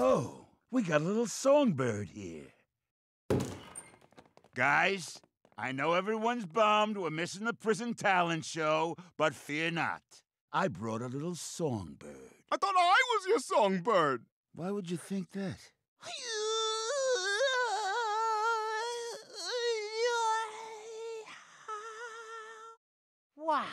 Oh, we got a little songbird here. Guys, I know everyone's bummed we're missing the prison talent show, but fear not. I brought a little songbird. I thought I was your songbird. Why would you think that? Wow,